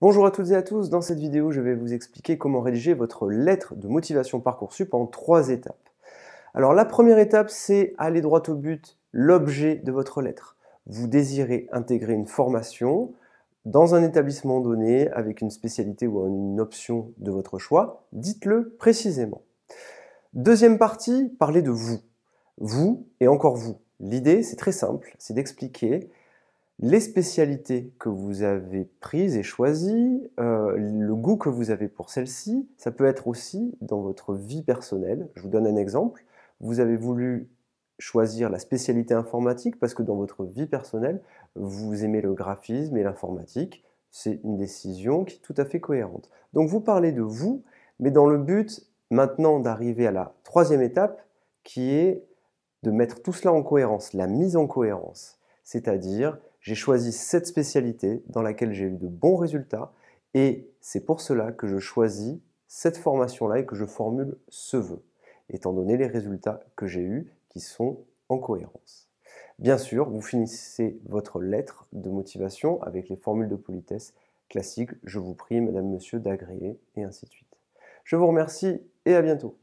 Bonjour à toutes et à tous, dans cette vidéo je vais vous expliquer comment rédiger votre lettre de motivation Parcoursup en trois étapes. Alors la première étape c'est aller droit au but, l'objet de votre lettre. Vous désirez intégrer une formation dans un établissement donné avec une spécialité ou une option de votre choix, dites-le précisément. Deuxième partie, parlez de vous. Vous et encore vous. L'idée c'est très simple, c'est d'expliquer les spécialités que vous avez prises et choisies, euh, le goût que vous avez pour celles-ci, ça peut être aussi dans votre vie personnelle. Je vous donne un exemple. Vous avez voulu choisir la spécialité informatique parce que dans votre vie personnelle, vous aimez le graphisme et l'informatique. C'est une décision qui est tout à fait cohérente. Donc vous parlez de vous, mais dans le but maintenant d'arriver à la troisième étape qui est de mettre tout cela en cohérence, la mise en cohérence. C'est-à-dire j'ai choisi cette spécialité dans laquelle j'ai eu de bons résultats et c'est pour cela que je choisis cette formation-là et que je formule ce vœu, étant donné les résultats que j'ai eus qui sont en cohérence. Bien sûr, vous finissez votre lettre de motivation avec les formules de politesse classiques, je vous prie, madame, monsieur, d'agréer, et ainsi de suite. Je vous remercie et à bientôt.